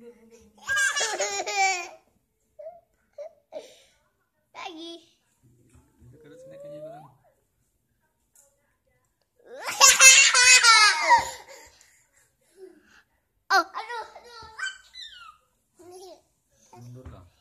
lagi oh aduh aduh mundur dong